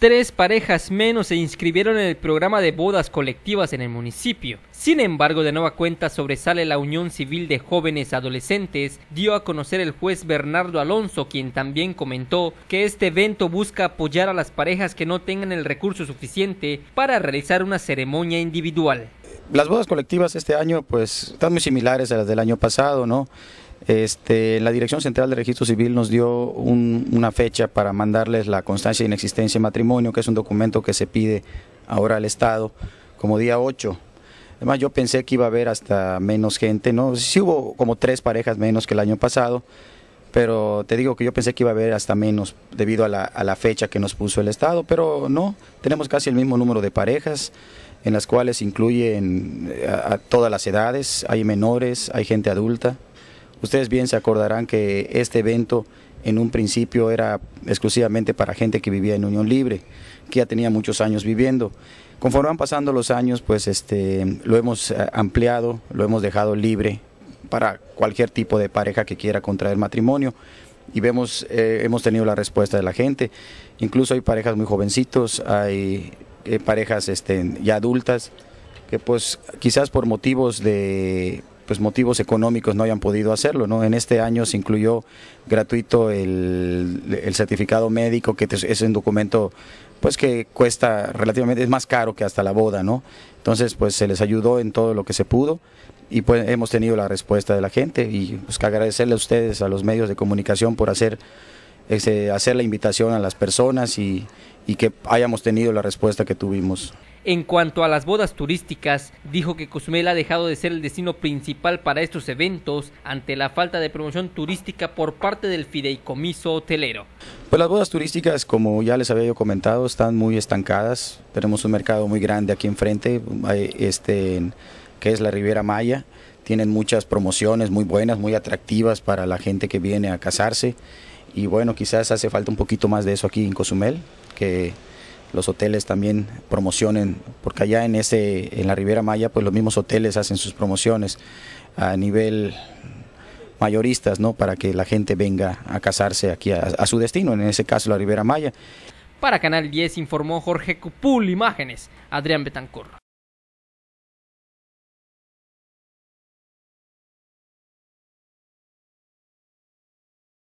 Tres parejas menos se inscribieron en el programa de bodas colectivas en el municipio. Sin embargo, de nueva cuenta sobresale la Unión Civil de Jóvenes Adolescentes, dio a conocer el juez Bernardo Alonso, quien también comentó que este evento busca apoyar a las parejas que no tengan el recurso suficiente para realizar una ceremonia individual. Las bodas colectivas este año pues están muy similares a las del año pasado, ¿no? Este, la Dirección Central de Registro Civil nos dio una fecha para mandarles la constancia de inexistencia de matrimonio, que es un documento que se pide ahora al Estado, como día 8. Además, yo pensé que iba a haber hasta menos gente, ¿no? Sí hubo como tres parejas menos que el año pasado, pero te digo que yo pensé que iba a haber hasta menos debido a la, fecha que nos puso el Estado, pero no, tenemos casi el mismo número de parejas en las cuales incluyen eh, a todas las edades, hay menores, hay gente adulta. Ustedes bien se acordarán que este evento en un principio era exclusivamente para gente que vivía en Unión Libre, que ya tenía muchos años viviendo. Conforme van pasando los años, pues este, lo hemos eh, ampliado, lo hemos dejado libre para cualquier tipo de pareja que quiera contraer matrimonio y vemos, eh, hemos tenido la respuesta de la gente. Incluso hay parejas muy jovencitos, hay eh, parejas este, ya adultas que pues quizás por motivos de pues motivos económicos no hayan podido hacerlo. ¿no? En este año se incluyó gratuito el, certificado médico, que es un documento pues que cuesta relativamente, es más caro que hasta la boda, ¿no? Entonces, pues se les ayudó en todo lo que se pudo y pues hemos tenido la respuesta de la gente y pues que agradecerle a ustedes, a los medios de comunicación por hacer, hacer la invitación a las personas y que hayamos tenido la respuesta que tuvimos. En cuanto a las bodas turísticas, dijo que Cozumel ha dejado de ser el destino principal para estos eventos ante la falta de promoción turística por parte del fideicomiso hotelero. Pues las bodas turísticas, como ya les había comentado, están muy estancadas. Tenemos un mercado muy grande aquí enfrente, este, que es la Riviera Maya. Tienen muchas promociones muy buenas, muy atractivas para la gente que viene a casarse. Y bueno, quizás hace falta un poquito más de eso aquí en Cozumel, que los hoteles también promocionen, porque allá en ese en la Ribera Maya pues los mismos hoteles hacen sus promociones a nivel mayoristas, ¿no? Para que la gente venga a casarse aquí a, su destino, en ese caso la Ribera Maya. Para Canal 10 informó Jorge Cupul, imágenes, Adrián Betancourt.